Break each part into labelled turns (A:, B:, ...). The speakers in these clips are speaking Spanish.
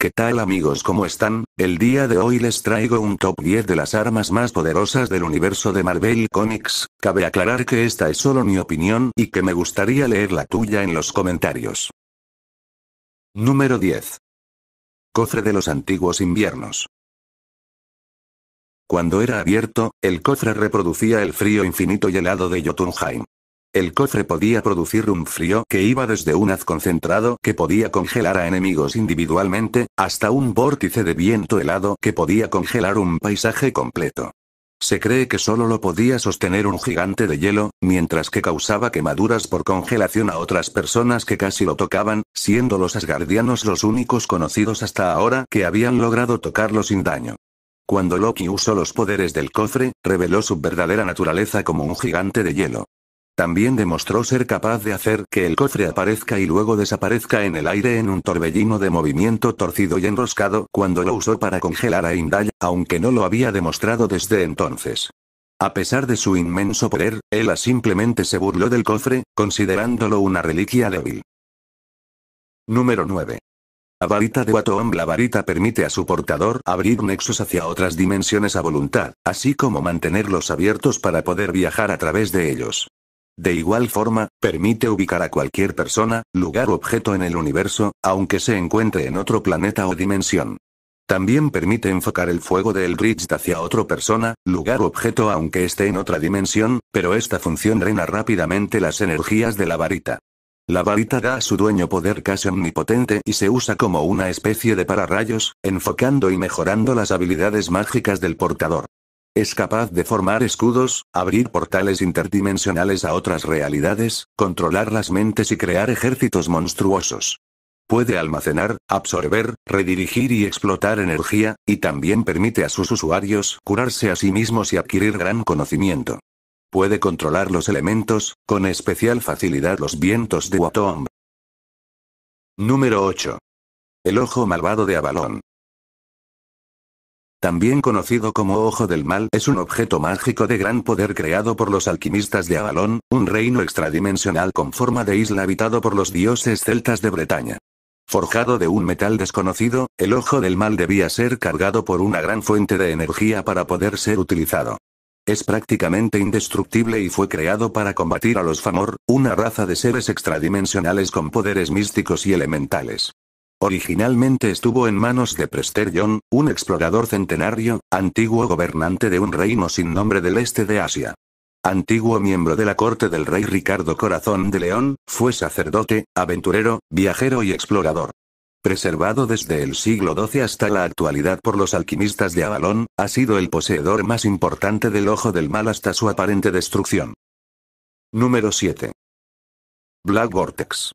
A: ¿Qué tal amigos cómo están? El día de hoy les traigo un top 10 de las armas más poderosas del universo de Marvel Comics, cabe aclarar que esta es solo mi opinión y que me gustaría leer la tuya en los comentarios. Número 10. Cofre de los antiguos inviernos. Cuando era abierto, el cofre reproducía el frío infinito y helado de Jotunheim. El cofre podía producir un frío que iba desde un haz concentrado que podía congelar a enemigos individualmente, hasta un vórtice de viento helado que podía congelar un paisaje completo. Se cree que solo lo podía sostener un gigante de hielo, mientras que causaba quemaduras por congelación a otras personas que casi lo tocaban, siendo los asgardianos los únicos conocidos hasta ahora que habían logrado tocarlo sin daño. Cuando Loki usó los poderes del cofre, reveló su verdadera naturaleza como un gigante de hielo. También demostró ser capaz de hacer que el cofre aparezca y luego desaparezca en el aire en un torbellino de movimiento torcido y enroscado cuando lo usó para congelar a Indaya, aunque no lo había demostrado desde entonces. A pesar de su inmenso poder, Ela simplemente se burló del cofre, considerándolo una reliquia débil. Número 9. La varita de Watom La varita permite a su portador abrir nexos hacia otras dimensiones a voluntad, así como mantenerlos abiertos para poder viajar a través de ellos. De igual forma, permite ubicar a cualquier persona, lugar o objeto en el universo, aunque se encuentre en otro planeta o dimensión. También permite enfocar el fuego del Eldritch hacia otra persona, lugar o objeto aunque esté en otra dimensión, pero esta función drena rápidamente las energías de la varita. La varita da a su dueño poder casi omnipotente y se usa como una especie de pararrayos, enfocando y mejorando las habilidades mágicas del portador. Es capaz de formar escudos, abrir portales interdimensionales a otras realidades, controlar las mentes y crear ejércitos monstruosos. Puede almacenar, absorber, redirigir y explotar energía, y también permite a sus usuarios curarse a sí mismos y adquirir gran conocimiento. Puede controlar los elementos, con especial facilidad los vientos de Watomb. Número 8. El ojo malvado de Avalon. También conocido como Ojo del Mal, es un objeto mágico de gran poder creado por los alquimistas de Avalon, un reino extradimensional con forma de isla habitado por los dioses celtas de Bretaña. Forjado de un metal desconocido, el ojo del mal debía ser cargado por una gran fuente de energía para poder ser utilizado. Es prácticamente indestructible y fue creado para combatir a los Famor, una raza de seres extradimensionales con poderes místicos y elementales. Originalmente estuvo en manos de Prester John, un explorador centenario, antiguo gobernante de un reino sin nombre del este de Asia. Antiguo miembro de la corte del rey Ricardo Corazón de León, fue sacerdote, aventurero, viajero y explorador. Preservado desde el siglo XII hasta la actualidad por los alquimistas de Avalon, ha sido el poseedor más importante del Ojo del Mal hasta su aparente destrucción. Número 7. Black Vortex.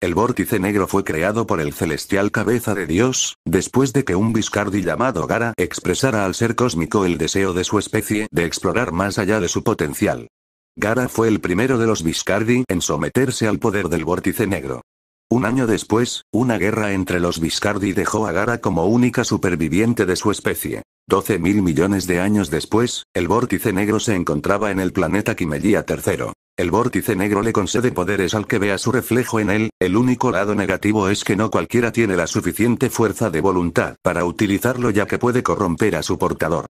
A: El vórtice negro fue creado por el celestial cabeza de Dios, después de que un Viscardi llamado Gara expresara al ser cósmico el deseo de su especie de explorar más allá de su potencial. Gara fue el primero de los Viscardi en someterse al poder del vórtice negro. Un año después, una guerra entre los Viscardi dejó a Gara como única superviviente de su especie. 12.000 mil millones de años después, el vórtice negro se encontraba en el planeta Quimellía III. El vórtice negro le concede poderes al que vea su reflejo en él, el único lado negativo es que no cualquiera tiene la suficiente fuerza de voluntad para utilizarlo ya que puede corromper a su portador.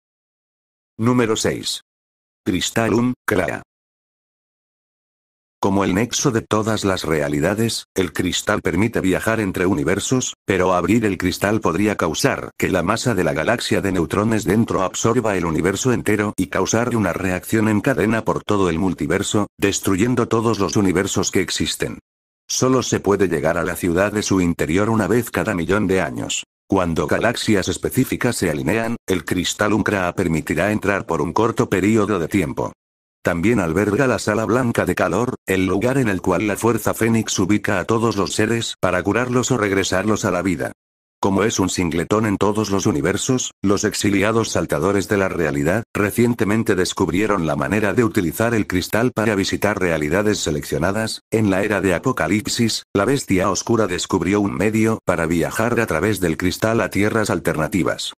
A: Número 6. Cristalum, Clara. Como el nexo de todas las realidades, el cristal permite viajar entre universos, pero abrir el cristal podría causar que la masa de la galaxia de neutrones dentro absorba el universo entero y causar una reacción en cadena por todo el multiverso, destruyendo todos los universos que existen. Solo se puede llegar a la ciudad de su interior una vez cada millón de años. Cuando galaxias específicas se alinean, el cristal Uncra permitirá entrar por un corto periodo de tiempo. También alberga la sala blanca de calor, el lugar en el cual la fuerza fénix ubica a todos los seres para curarlos o regresarlos a la vida. Como es un singletón en todos los universos, los exiliados saltadores de la realidad, recientemente descubrieron la manera de utilizar el cristal para visitar realidades seleccionadas. En la era de Apocalipsis, la bestia oscura descubrió un medio para viajar a través del cristal a tierras alternativas.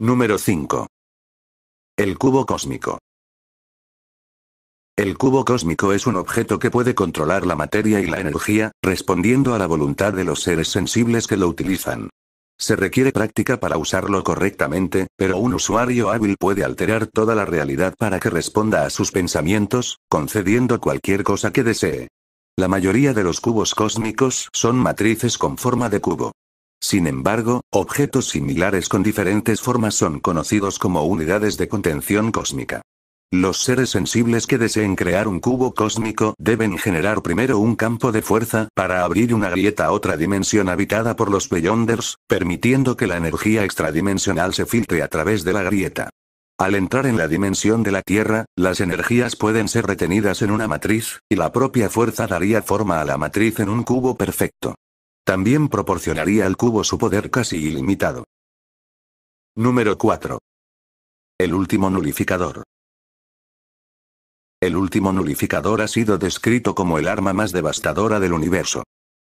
A: Número 5. El cubo cósmico. El cubo cósmico es un objeto que puede controlar la materia y la energía, respondiendo a la voluntad de los seres sensibles que lo utilizan. Se requiere práctica para usarlo correctamente, pero un usuario hábil puede alterar toda la realidad para que responda a sus pensamientos, concediendo cualquier cosa que desee. La mayoría de los cubos cósmicos son matrices con forma de cubo. Sin embargo, objetos similares con diferentes formas son conocidos como unidades de contención cósmica. Los seres sensibles que deseen crear un cubo cósmico deben generar primero un campo de fuerza para abrir una grieta a otra dimensión habitada por los Beyonders, permitiendo que la energía extradimensional se filtre a través de la grieta. Al entrar en la dimensión de la Tierra, las energías pueden ser retenidas en una matriz, y la propia fuerza daría forma a la matriz en un cubo perfecto. También proporcionaría al cubo su poder casi ilimitado. Número 4. El último nulificador. El último nulificador ha sido descrito como el arma más devastadora del universo.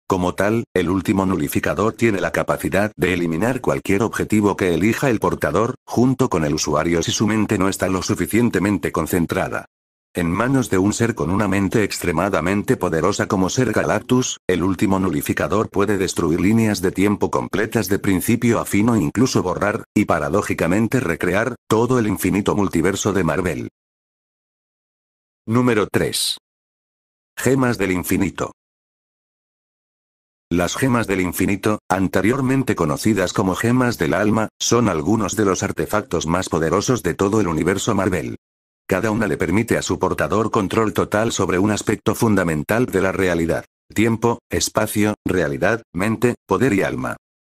A: Como tal, el último nulificador tiene la capacidad de eliminar cualquier objetivo que elija el portador, junto con el usuario si su mente no está lo suficientemente concentrada. En manos de un ser con una mente extremadamente poderosa como Ser Galactus, el último nulificador puede destruir líneas de tiempo completas de principio a fin o incluso borrar, y paradójicamente recrear, todo el infinito multiverso de Marvel. Número 3. Gemas del Infinito. Las gemas del infinito, anteriormente conocidas como gemas del alma, son algunos de los artefactos más poderosos de todo el universo Marvel. Cada una le permite a su portador control total sobre un aspecto fundamental de la realidad. Tiempo, espacio, realidad, mente, poder y alma.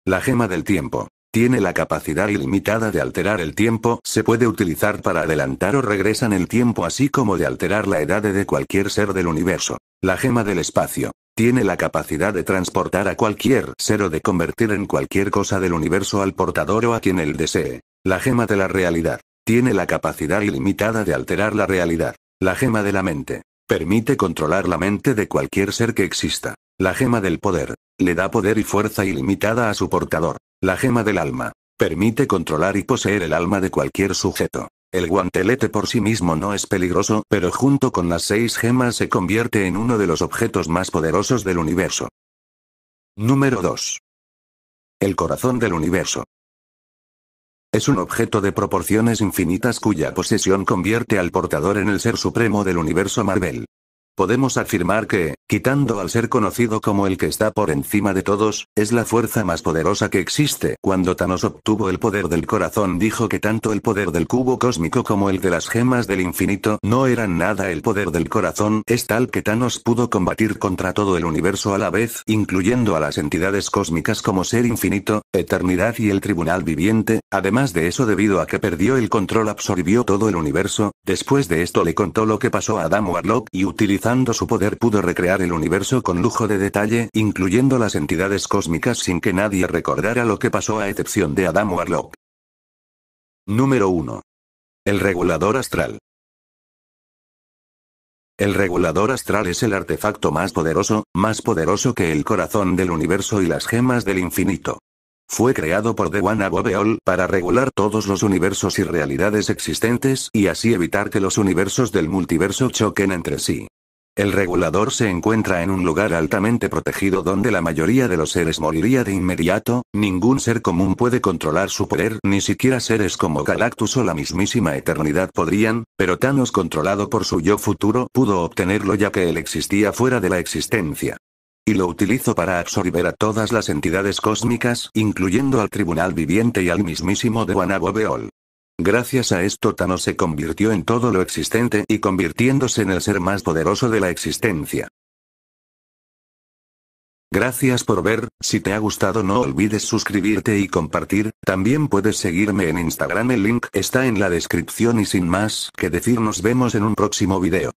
A: La gema del tiempo. Tiene la capacidad ilimitada de alterar el tiempo, se puede utilizar para adelantar o regresar en el tiempo así como de alterar la edad de cualquier ser del universo. La gema del espacio. Tiene la capacidad de transportar a cualquier ser o de convertir en cualquier cosa del universo al portador o a quien él desee. La gema de la realidad. Tiene la capacidad ilimitada de alterar la realidad. La gema de la mente. Permite controlar la mente de cualquier ser que exista. La gema del poder. Le da poder y fuerza ilimitada a su portador. La gema del alma. Permite controlar y poseer el alma de cualquier sujeto. El guantelete por sí mismo no es peligroso, pero junto con las seis gemas se convierte en uno de los objetos más poderosos del universo. Número 2. El corazón del universo. Es un objeto de proporciones infinitas cuya posesión convierte al portador en el ser supremo del universo Marvel. Podemos afirmar que, quitando al ser conocido como el que está por encima de todos, es la fuerza más poderosa que existe. Cuando Thanos obtuvo el poder del corazón dijo que tanto el poder del cubo cósmico como el de las gemas del infinito no eran nada. El poder del corazón es tal que Thanos pudo combatir contra todo el universo a la vez, incluyendo a las entidades cósmicas como ser infinito, eternidad y el tribunal viviente. Además de eso debido a que perdió el control absorbió todo el universo, después de esto le contó lo que pasó a Adam Warlock y utilizó su poder pudo recrear el universo con lujo de detalle, incluyendo las entidades cósmicas sin que nadie recordara lo que pasó a excepción de Adam Warlock. Número 1. El regulador astral. El regulador astral es el artefacto más poderoso, más poderoso que el corazón del universo y las gemas del infinito. Fue creado por The One Above para regular todos los universos y realidades existentes y así evitar que los universos del multiverso choquen entre sí. El regulador se encuentra en un lugar altamente protegido donde la mayoría de los seres moriría de inmediato, ningún ser común puede controlar su poder, ni siquiera seres como Galactus o la mismísima eternidad podrían, pero Thanos controlado por su yo futuro pudo obtenerlo ya que él existía fuera de la existencia y lo utilizo para absorber a todas las entidades cósmicas, incluyendo al Tribunal Viviente y al mismísimo Dewanabo Beol. Gracias a esto Thanos se convirtió en todo lo existente y convirtiéndose en el ser más poderoso de la existencia. Gracias por ver, si te ha gustado no olvides suscribirte y compartir, también puedes seguirme en Instagram el link está en la descripción y sin más que decir nos vemos en un próximo video.